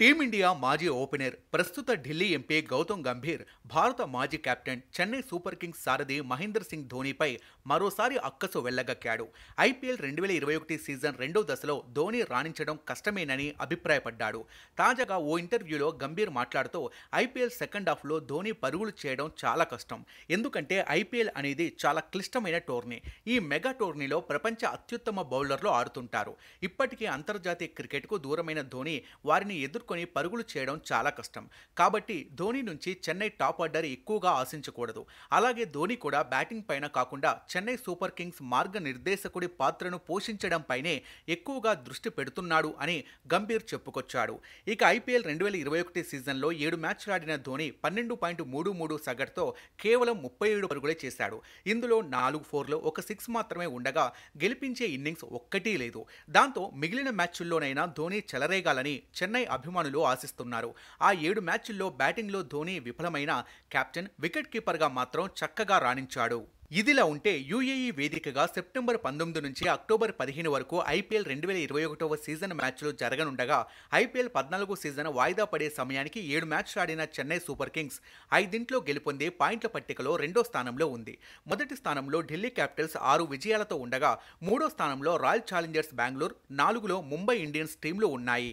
team India మాజీ opener ప్రస్తుత Delhi MP Gautam Gambhir భారత మాజీ కెప్టెన్ చెన్నై సూపర్ కింగ్స్ సారథి మహేందర్ సింగ్ ధోనీపై మరోసారి అక్కసు వెళ్లగక్కాడు ఐపీఎల్ రెండు వేల ఇరవై ఒకటి సీజన్ రెండో దశలో ధోని రాణించడం కష్టమేనని అభిప్రాయపడ్డాడు తాజాగా ఓ ఇంటర్వ్యూలో గంభీర్ మాట్లాడుతూ ఐపీఎల్ సెకండ్ హాఫ్లో ధోని పరుగులు చేయడం చాలా కష్టం ఎందుకంటే ఐపీఎల్ అనేది చాలా క్లిష్టమైన టోర్నీ ఈ మెగా టోర్నీలో ప్రపంచ అత్యుత్తమ బౌలర్లు ఆడుతుంటారు ఇప్పటికీ అంతర్జాతీయ క్రికెట్కు దూరమైన ధోని వారిని ఎదుర్కొ ఎదుర్కొని పరుగులు చేయడం చాలా కష్టం కాబట్టి ధోని నుంచి చెన్నై టాప్ ఆర్డర్ ఎక్కువగా ఆశించకూడదు అలాగే ధోని కూడా బ్యాటింగ్ పైన కాకుండా చెన్నై సూపర్ కింగ్స్ మార్గనిర్దేశకుడి పాత్రను పోషించడంపైనే ఎక్కువగా దృష్టి పెడుతున్నాడు అని గంభీర్ చెప్పుకొచ్చాడు ఇక ఐపీఎల్ రెండు వేల ఇరవై ఒకటి సీజన్లో ఏడు మ్యాచ్లు ఆడిన ధోని పన్నెండు పాయింట్ మూడు మూడు సగటుతో కేవలం ముప్పై ఏడు పరుగులే చేశాడు ఇందులో నాలుగు ఫోర్లో ఒక సిక్స్ మాత్రమే ఉండగా గెలిపించే ఇన్నింగ్స్ ఒక్కటి లేదు దాంతో మిగిలిన మ్యాచ్ల్లోనైనా ధోని చెలరేగాలని చెన్నై అభిమానులు అభిమానులు ఆశిస్తున్నారు ఆ ఏడు మ్యాచ్ల్లో బ్యాటింగ్లో ధోని విఫలమైన కెప్టెన్ వికెట్ కీపర్గా మాత్రం చక్కగా రాణించాడు ఇదిలా ఉంటే యూఏఈ వేదికగా సెప్టెంబర్ పంతొమ్మిది నుంచి అక్టోబర్ పదిహేను వరకు ఐపీఎల్ రెండు వేల ఇరవై ఒకటవ సీజన్ మ్యాచ్లు జరగనుండగా ఐపీఎల్ పద్నాలుగు సీజన్ వాయిదా పడే సమయానికి ఏడు మ్యాచ్లు ఆడిన చెన్నై సూపర్ కింగ్స్ ఐదింట్లో గెలుపొంది పాయింట్ల పట్టికలో రెండో స్థానంలో ఉంది మొదటి స్థానంలో ఢిల్లీ క్యాపిటల్స్ ఆరు విజయాలతో ఉండగా మూడో స్థానంలో రాయల్ ఛాలెంజర్స్ బెంగళూరు నాలుగులో ముంబై ఇండియన్స్ టీంలు ఉన్నాయి